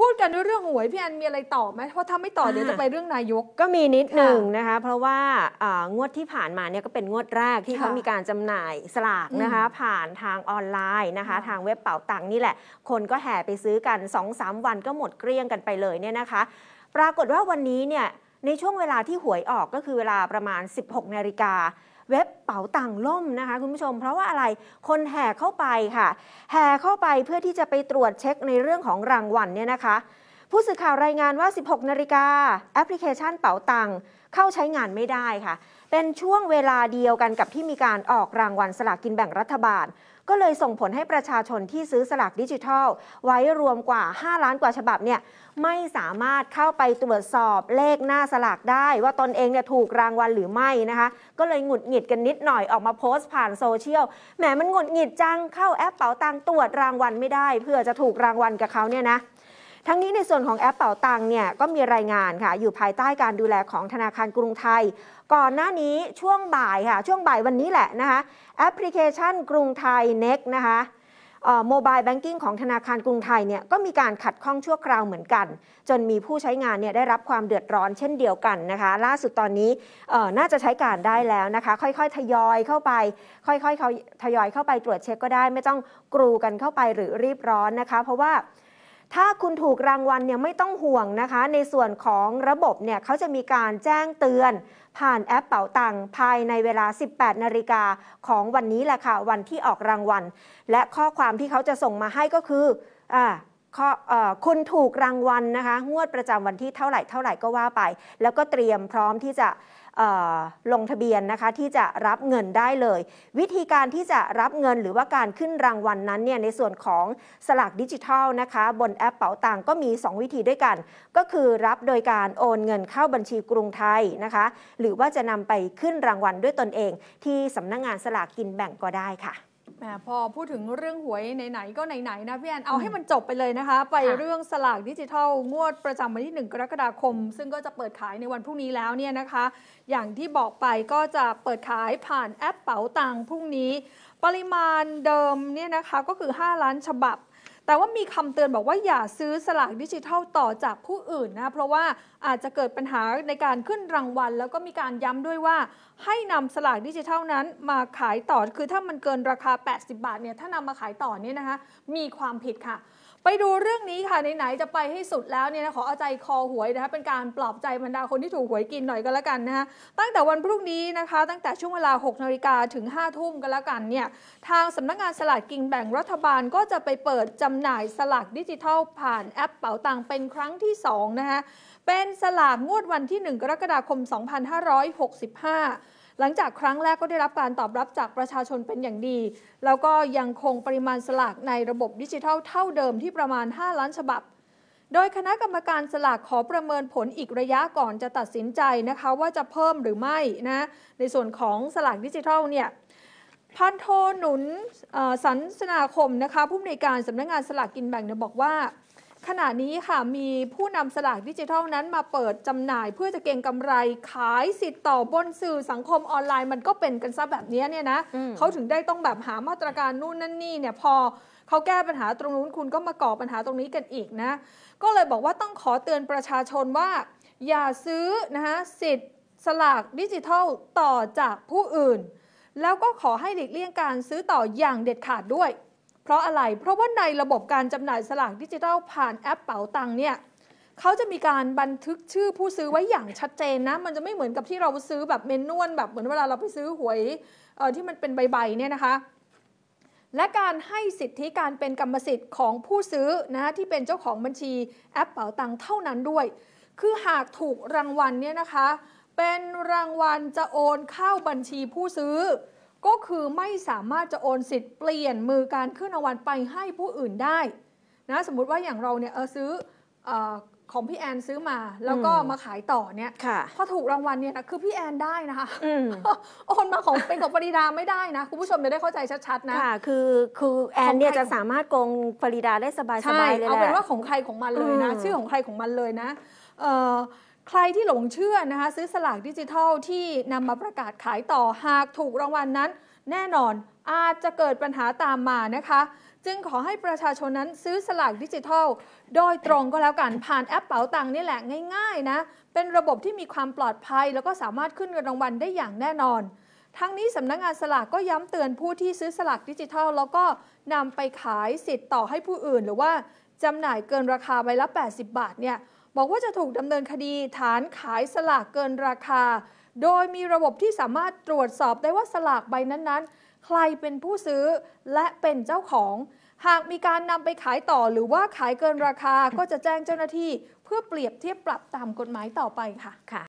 พูดกันด้วยเรื่องหวยพี่แอนมีอะไรต่อไหมเพราะถ้าไม่ต่อเดี๋ยวจะไปเรื่องนายกก็มีนิดหนึ่งนะคะ เพราะว่างวดที่ผ่านมาเนี่ยก็เป็นงวดแรกที่เขามีการจำหน่ายสลากนะคะ ผ่านทางออนไลน์นะคะทางเว็บเป๋าตังนี่แหละคนก็แห่ไปซื้อกัน2-3วันก็หมดเกลี้ยงกันไปเลยเนี่ยนะคะ ปรากฏว่าวันนี้เนี่ยในช่วงเวลาที่หวยออกก็คือเวลาประมาณ 16 นาฬิกา เว็บเป๋าตังล่มนะคะคุณผู้ชม เพราะว่าอะไรคนแห่เข้าไปค่ะ แห่เข้าไปเพื่อที่จะไปตรวจเช็คในเรื่องของรางวัลเนี่ยนะคะผู้สื่อข่าวรายงานว่า 16 นาฬิกาแอปพลิเคชันเป๋าตังเข้าใช้งานไม่ได้ค่ะ เป็นช่วงเวลาเดียวกันกับที่มีการออกรางวัลสลากกินแบ่งรัฐบาล ก็เลยส่งผลให้ประชาชนที่ซื้อสลากดิจิทัล ไว้รวมกว่า 5 ล้านกว่าฉบับเนี่ยไม่สามารถเข้าไปตรวจสอบเลขหน้าสลากได้ ว่าตนเองเนี่ยถูกรางวัลหรือไม่นะคะ ก็เลยหงุดหงิดกันนิดหน่อยออกมาโพสต์ผ่านโซเชียลแหมมันหงุดหงิดจังเข้าแอปเป๋าตังตรวจรางวัลไม่ได้ เพื่อจะถูกรางวัลกับเขาเนี่ยนะทั้งนี้ในส่วนของแอปเป่าตังเนี่ยก็มีรายงานค่ะ อยู่ภายใต้การดูแลของธนาคารกรุงไทย ก่อนหน้านี้ช่วงบ่ายค่ะ ช่วงบ่ายวันนี้แหละนะคะแอปพลิเคชันกรุงไทยเน็กนะคะโมบายแบงกิ้งของธนาคารกรุงไทยเนี่ยก็มีการขัดข้องชั่วคราวเหมือนกัน จนมีผู้ใช้งานเนี่ยได้รับความเดือดร้อนเช่นเดียวกันนะคะ ล่าสุดตอนนี้น่าจะใช้การได้แล้วนะคะค่อยๆทยอยเข้าไป ค่อยๆทยอยเข้าไปตรวจเช็คก็ได้ ไม่ต้องกรูกันเข้าไปหรือรีบร้อนนะคะ เพราะว่าถ้าคุณถูกรางวัลเนี่ยไม่ต้องห่วงนะคะ ในส่วนของระบบเนี่ย เขาจะมีการแจ้งเตือนผ่านแอปเป๋าตังภายในเวลา 18นาฬิกาของวันนี้แหละค่ะ วันที่ออกรางวัลและข้อความที่เขาจะส่งมาให้ก็คืออ่าคนถูกรางวัลนนะคะงวดประจำวันที่เท่าไหร่เท่าไหร่ก็ว่าไป แล้วก็เตรียมพร้อมที่จะลงทะเบียนนะคะที่จะรับเงินได้เลย วิธีการที่จะรับเงินหรือว่าการขึ้นรางวัลนนั้นเนี่ยในส่วนของสลากดิจิทัลนะคะ บนแอปเป๋าตังก็มี 2 วิธีด้วยกัน ก็คือรับโดยการโอนเงินเข้าบัญชีกรุงไทยนะคะ หรือว่าจะนำไปขึ้นรางวัลด้วยตนเอง ที่สำนักงงานสลากกินแบ่งก็ได้ค่ะแหมพอพูดถึงเรื่องหวยไหน ๆ ก็ไหน ๆ นะพี่แอนเอาให้มันจบไปเลยนะคะ ไปเรื่องสลากดิจิทัลงวดประจำวันที่ 1 กรกฎาคม ซึ่งก็จะเปิดขายในวันพรุ่งนี้แล้วเนี่ยนะคะ อย่างที่บอกไปก็จะเปิดขายผ่านแอปเป๋าตังพรุ่งนี้ ปริมาณเดิมเนี่ยนะคะ ก็คือ 5 ล้านฉบับแต่ว่ามีคำเตือนบอกว่าอย่าซื้อสลากดิจิทัลต่อจากผู้อื่นนะ เพราะว่าอาจจะเกิดปัญหาในการขึ้นรางวัลแล้วก็มีการย้ำด้วยว่าให้นำสลากดิจิทัลนั้นมาขายต่อ คือถ้ามันเกินราคา 80 บาทเนี่ยถ้านำมาขายต่อเนี่ยนะคะ มีความผิดค่ะไปดูเรื่องนี้ค่ะไหนๆจะไปให้สุดแล้วเนี่ยนะขอเอาใจคอหวยนะคะเป็นการปลอบใจบรรดาคนที่ถูกหวยกินหน่อยก็แล้วกันนะคะตั้งแต่วันพรุ่งนี้นะคะ ตั้งแต่ช่วงเวลา6นาฬิกาถึง5ทุ่มก็แล้วกันเนี่ยทางสำนักงานสลากกินแบ่งรัฐบาลก็จะไปเปิดจำหน่ายสลากดิจิทัลผ่านแอปเป๋าตังเป็นครั้งที่ 2 นะคะเป็นสลากงวดวันที่ 1 กรกฎาคม 2565หลังจากครั้งแรกก็ได้รับการตอบรับจากประชาชนเป็นอย่างดี แล้วก็ยังคงปริมาณสลากในระบบดิจิทัลเท่าเดิมที่ประมาณ 5 ล้านฉบับ โดยคณะกรรมการสลากขอประเมินผลอีกระยะก่อนจะตัดสินใจนะคะว่าจะเพิ่มหรือไม่นะในส่วนของสลากดิจิทัลเนี่ย พันโทหนุนสันสนาคมนะคะผู้มนการสำนักงงานสลากกินแบ่งเนี่ยบอกว่าขณะนี้ค่ะมีผู้นำสลากดิจิทัลนั้นมาเปิดจำหน่ายเพื่อจะเก็งกำไร ขายสิทธิ์ต่อบนสื่อสังคมออนไลน์มันก็เป็นกันซะแบบนี้เนี่ยนะเขาถึงได้ต้องแบบหามาตรการนู่นนั่นนี่เนี่ย พอเขาแก้ปัญหาตรงนู้นคุณก็มาก่อปัญหาตรงนี้กันอีกนะ ก็เลยบอกว่าต้องขอเตือนประชาชนว่า อย่าซื้อนะคะสิทธิ์ สลากดิจิทัลต่อจากผู้อื่น แล้วก็ขอให้หลีกเลี่ยงการซื้อต่ออย่างเด็ดขาดด้วยพราะอะไร เพราะว่าในระบบการจำหน่ายสลากดิจิทัลผ่านแอปเป๋าตังเนี่ยเขาจะมีการบันทึกชื่อผู้ซื้อไว้อย่างชัดเจนนะ มันจะไม่เหมือนกับที่เราซื้อแบบเมนนวลแบบเหมือนเวลาเราไปซื้อหวยที่มันเป็นใบๆเนี่ยนะคะ และการให้สิทธิการเป็นกรรมสิทธิ์ของผู้ซื้อนะที่เป็นเจ้าของบัญชีแอปเป๋าตังเท่านั้นด้วย คือหากถูกรางวัลเนี่ยนะคะ เป็นรางวัลจะโอนเข้าบัญชีผู้ซื้อก็คือไม่สามารถจะโอนสิทธิ์เปลี่ยนมือการขึ้นรางวัล ไปให้ผู้อื่นได้นะสมมุติว่าอย่างเราเนี่ยเออซื้ออของพี่แอนซื้อมาแล้วก็มาขายต่อเนี่ยพอถูกรางวัลเนี่ยนะคือพี่แอนได้นะคะโอนมาของเป็นของปริดาไม่ได้นะคุณผู้ชมจะได้เข้าใจชัดๆนะค่ะคือคือแอนเนี่ยจะสามารถโกงปริดาได้สบายๆเลยแหละเอาเป็นว่าของใครของมันเลยนะ ชื่อของใครของมันเลยนะใครที่หลงเชื่อนะคะซื้อสลากดิจิทัลที่นำมาประกาศขายต่อหากถูกรางวัลนนั้นแน่นอนอาจจะเกิดปัญหาตามมานะคะ จึงขอให้ประชาชนนั้นซื้อสลากดิจิทัลโดยตรงก็แล้วกัน ผ่านแอปเป๋าตังนี่แหละ ง่ายๆนะเป็นระบบที่มีความปลอดภัย แล้วก็สามารถขึ้นเงินรางวัลได้อย่างแน่นอน ทั้งนี้สำนักงงานสลากก็ย้ำเตือนผู้ที่ซื้อสลากดิจิทัลแล้วก็นำไปขายสิทธิ์ต่อให้ผู้อื่น หรือว่าจำหน่ายเกินราคาใบละ80 บาทเนี่ยบอกว่าจะถูกดำเนินคดีฐานขายสลากเกินราคา โดยมีระบบที่สามารถตรวจสอบได้ว่าสลากใบนั้นๆ ใครเป็นผู้ซื้อและเป็นเจ้าของ หากมีการนำไปขายต่อหรือว่าขายเกินราคาก็จะแจ้งเจ้าหน้าที่ เพื่อเปรียบเทียบปรับตามกฎหมายต่อไปค่ะ